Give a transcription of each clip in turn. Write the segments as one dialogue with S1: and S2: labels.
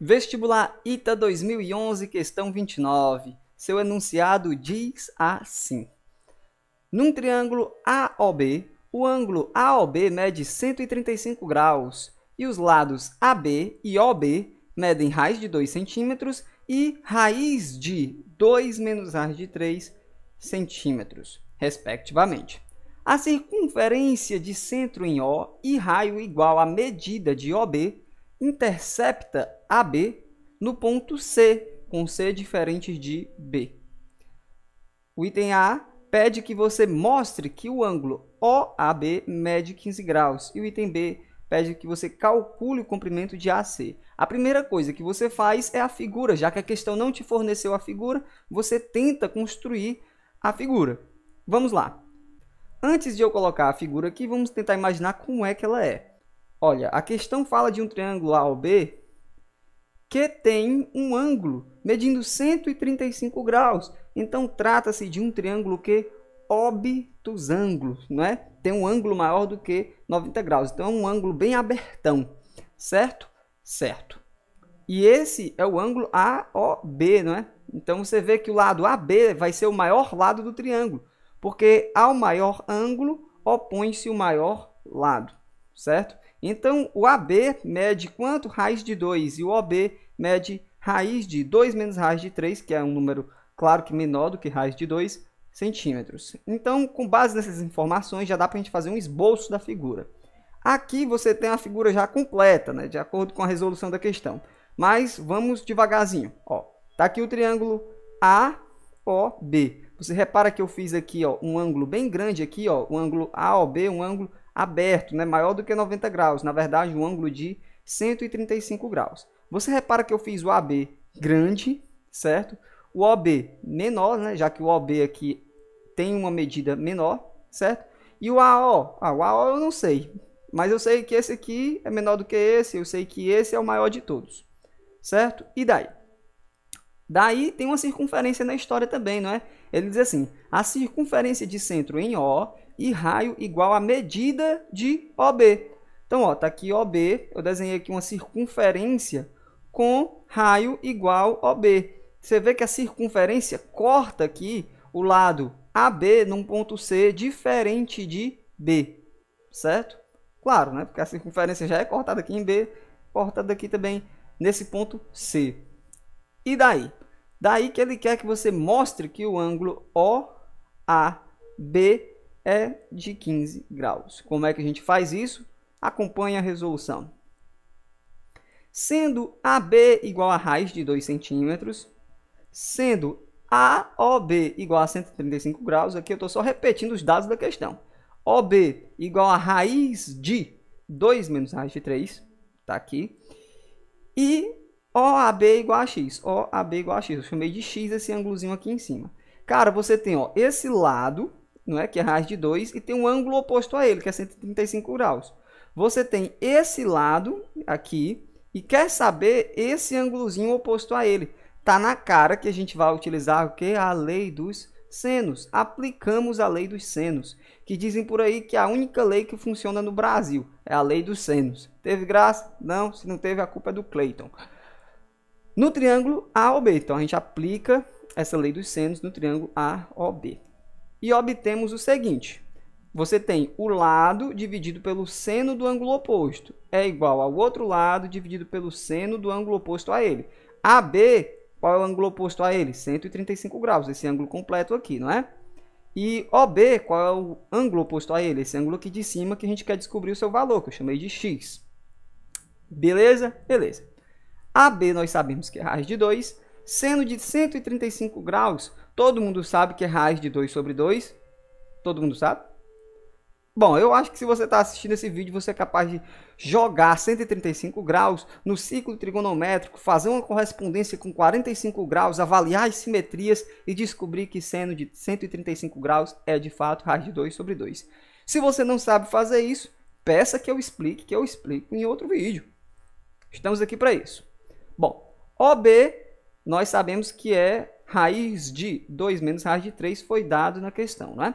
S1: Vestibular ITA 2011, questão 29. Seu enunciado diz assim: Num triângulo AOB, o ângulo AOB mede 135 graus e os lados AB e OB medem raiz de 2 centímetros e raiz de 2 menos raiz de 3 centímetros, respectivamente. A circunferência de centro em O e raio igual à medida de OB intercepta AB no ponto C, com C diferente de B. O item A pede que você mostre que o ângulo OAB mede 15 graus e o item B pede que você calcule o comprimento de AC. A primeira coisa que você faz é a figura, já que a questão não te forneceu a figura, você tenta construir a figura. Vamos lá. Antes de eu colocar a figura aqui, vamos tentar imaginar como é que ela é. Olha, a questão fala de um triângulo AOB que tem um ângulo medindo 135 graus. Então, trata-se de um triângulo que obtusângulo, não é? Tem um ângulo maior do que 90 graus. Então, é um ângulo bem abertão, certo? Certo. E esse é o ângulo AOB, não é? Então, você vê que o lado AB vai ser o maior lado do triângulo, porque ao maior ângulo opõe-se o maior lado, certo? Então, o AB mede quanto? Raiz de 2. E o OB mede raiz de 2 menos raiz de 3, que é um número, claro que menor do que raiz de 2 centímetros. Então, com base nessas informações, já dá para a gente fazer um esboço da figura. Aqui você tem a figura já completa, né, de acordo com a resolução da questão. Mas vamos devagarzinho. Ó, tá aqui o triângulo AOB. Você repara que eu fiz aqui ó, um ângulo bem grande aqui, ó, um ângulo AOB, um ângulo aberto, né, maior do que 90 graus, na verdade um ângulo de 135 graus. Você repara que eu fiz o AB grande, certo? O OB menor, né, já que o OB aqui tem uma medida menor, certo? E o AO, ah, o AO eu não sei, mas eu sei que esse aqui é menor do que esse, eu sei que esse é o maior de todos, certo? E daí? Daí tem uma circunferência na história também, não é? Ele diz assim: a circunferência de centro em O e raio igual à medida de OB. Então, ó, tá aqui OB, eu desenhei aqui uma circunferência com raio igual OB. Você vê que a circunferência corta aqui o lado AB num ponto C diferente de B, certo? Claro, né? Porque a circunferência já é cortada aqui em B, cortada aqui também nesse ponto C. E daí? Daí que ele quer que você mostre que o ângulo OAB é de 15 graus. Como é que a gente faz isso? Acompanhe a resolução. Sendo AB igual a raiz de 2 centímetros, sendo AOB igual a 135 graus, aqui eu estou só repetindo os dados da questão. OB igual a raiz de 2 menos raiz de 3, está aqui. E OAB igual a X. OAB igual a X. Eu chamei de X esse ângulozinho aqui em cima. Cara, você tem ó, esse lado, não é? que é raiz de 2, e tem um ângulo oposto a ele, que é 135 graus. Você tem esse lado aqui, e quer saber esse ângulozinho oposto a ele. Tá na cara que a gente vai utilizar o que? A lei dos senos. Aplicamos a lei dos senos, que dizem por aí que é a única lei que funciona no Brasil é a lei dos senos. Teve graça? Não, se não teve, a culpa é do Clayton no triângulo AOB. Então, a gente aplica essa lei dos senos no triângulo AOB. E obtemos o seguinte. Você tem o lado dividido pelo seno do ângulo oposto. É igual ao outro lado dividido pelo seno do ângulo oposto a ele. AB, qual é o ângulo oposto a ele? 135 graus, esse ângulo completo aqui, não é? E OB, qual é o ângulo oposto a ele? Esse ângulo aqui de cima que a gente quer descobrir o seu valor, que eu chamei de X. Beleza? Beleza. AB nós sabemos que é raiz de 2, seno de 135 graus, todo mundo sabe que é raiz de 2 sobre 2? Todo mundo sabe? Bom, eu acho que se você está assistindo esse vídeo, você é capaz de jogar 135 graus no ciclo trigonométrico, fazer uma correspondência com 45 graus, avaliar as simetrias e descobrir que seno de 135 graus é de fato raiz de 2 sobre 2. Se você não sabe fazer isso, peça que eu explique, que eu explico em outro vídeo. Estamos aqui para isso. Bom, OB, nós sabemos que é raiz de 2 menos raiz de 3, foi dado na questão, não é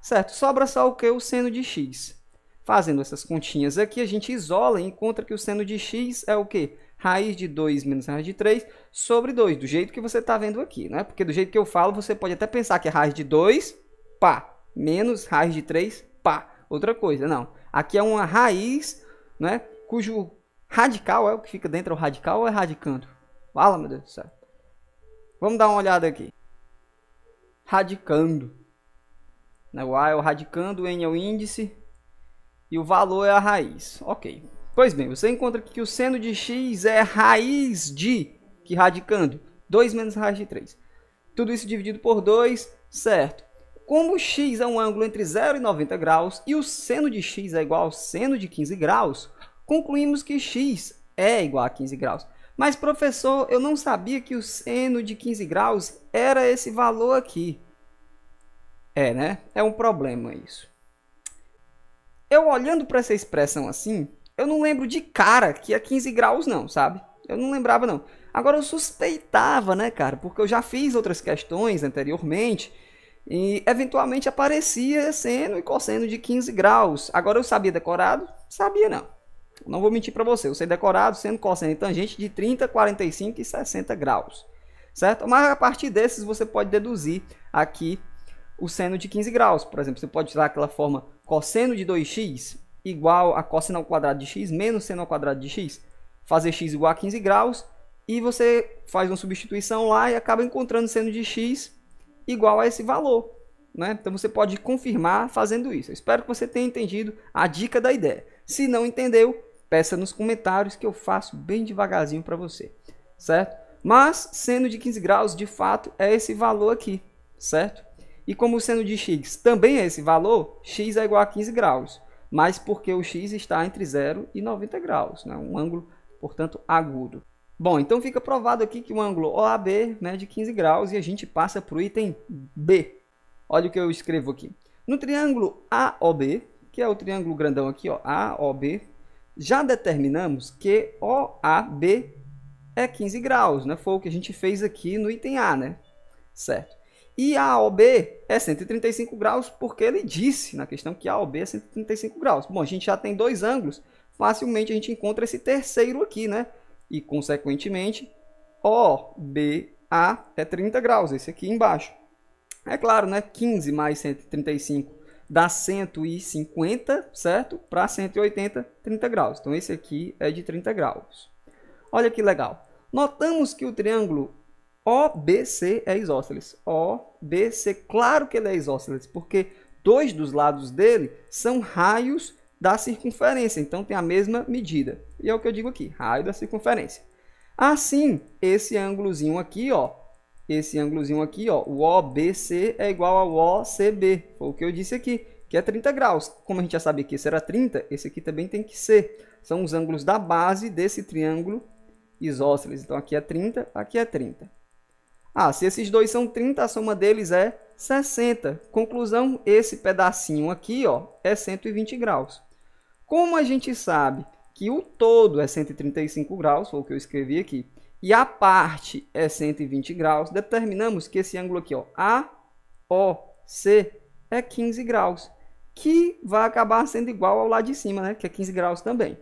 S1: Certo, sobra só o que? O seno de x. Fazendo essas continhas aqui, a gente isola e encontra que o seno de x é o quê? Raiz de 2 menos raiz de 3 sobre 2, do jeito que você está vendo aqui, né? Porque do jeito que eu falo, você pode até pensar que é raiz de 2, pá, menos raiz de 3, pá. Outra coisa, não. Aqui é uma raiz, né? Cujo Radical é o que fica dentro do é radical ou é radicando? Fala, meu Deus do céu. Vamos dar uma olhada aqui. Radicando. Né, o A é o radicando, o N é o índice e o valor é a raiz. Ok. Pois bem, você encontra que o seno de x é raiz de, que radicando, 2 menos raiz de 3. Tudo isso dividido por 2, certo. Como x é um ângulo entre 0 e 90 graus e o seno de x é igual ao seno de 15 graus, concluímos que x é igual a 15 graus. Mas, professor, eu não sabia que o seno de 15 graus era esse valor aqui. É, né? É um problema isso. Eu olhando para essa expressão assim, eu não lembro de cara que é 15 graus não, sabe? Eu não lembrava não. Agora eu suspeitava, né, cara? Porque eu já fiz outras questões anteriormente e eventualmente aparecia seno e cosseno de 15 graus. Agora eu sabia decorado? Sabia não. Não vou mentir para você, eu sei decorado sendo cosseno e tangente de 30, 45 e 60 graus, certo? Mas a partir desses você pode deduzir aqui o seno de 15 graus. Por exemplo, você pode usar aquela forma cosseno de 2x igual a cosseno ao quadrado de x menos seno ao quadrado de x. Fazer x igual a 15 graus e você faz uma substituição lá e acaba encontrando seno de x igual a esse valor. Né? Então você pode confirmar fazendo isso. Eu espero que você tenha entendido a dica da ideia. Se não entendeu, Peça nos comentários que eu faço bem devagarzinho para você, certo? Mas seno de 15 graus, de fato, é esse valor aqui, certo? E como o seno de x também é esse valor, x é igual a 15 graus, mas porque o x está entre 0 e 90 graus, né? um ângulo, portanto, agudo. Bom, então fica provado aqui que o ângulo OAB mede né, de 15 graus e a gente passa para o item B. Olha o que eu escrevo aqui. No triângulo AOB, que é o triângulo grandão aqui, ó, AOB, já determinamos que OAB é 15 graus, né? Foi o que a gente fez aqui no item A, né? Certo. E AOB é 135 graus, porque ele disse na questão que AOB é 135 graus. Bom, a gente já tem dois ângulos, facilmente a gente encontra esse terceiro aqui, né? E, consequentemente, OBA é 30 graus, esse aqui embaixo. É claro, né? 15 mais 135 dá 150, certo? Para 180, 30 graus. Então, esse aqui é de 30 graus. Olha que legal. Notamos que o triângulo OBC é isósceles. OBC, claro que ele é isósceles, porque dois dos lados dele são raios da circunferência, então tem a mesma medida. E é o que eu digo aqui, raio da circunferência. Assim, esse ângulozinho aqui, ó, esse ângulozinho aqui, ó, o OBC é igual ao OCB, foi o que eu disse aqui, que é 30 graus. Como a gente já sabe que esse era 30, esse aqui também tem que ser. São os ângulos da base desse triângulo isósceles. Então aqui é 30, aqui é 30. Ah, se esses dois são 30, a soma deles é 60. Conclusão, esse pedacinho aqui ó, é 120 graus. Como a gente sabe que o todo é 135 graus, foi o que eu escrevi aqui, e a parte é 120 graus, determinamos que esse ângulo aqui, ó, AOC, é 15 graus, que vai acabar sendo igual ao lado de cima, né? Que é 15 graus também.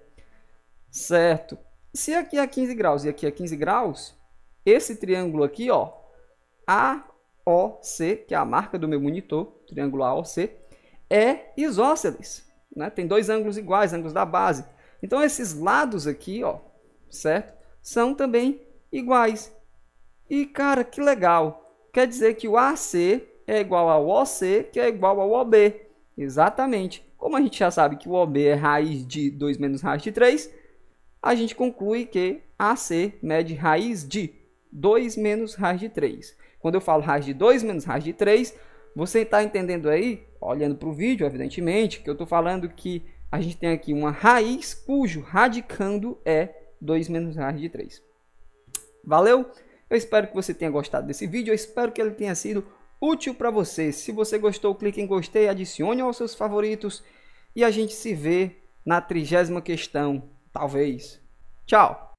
S1: Certo? Se aqui é 15 graus e aqui é 15 graus, esse triângulo aqui, ó, AOC, que é a marca do meu monitor, triângulo AOC, é isósceles. Né? Tem dois ângulos iguais, ângulos da base. Então, esses lados aqui, ó, certo? São também iguais. E cara, que legal! Quer dizer que o AC é igual ao OC, que é igual ao OB. Exatamente. Como a gente já sabe que o OB é raiz de 2 menos raiz de 3, a gente conclui que AC mede raiz de 2 menos raiz de 3. Quando eu falo raiz de 2 menos raiz de 3, você está entendendo aí, olhando para o vídeo, evidentemente, que eu estou falando que a gente tem aqui uma raiz cujo radicando é 2 menos raiz de 3. Valeu? Eu espero que você tenha gostado desse vídeo, eu espero que ele tenha sido útil para você. Se você gostou, clique em gostei, adicione aos seus favoritos e a gente se vê na trigésima questão, talvez. Tchau!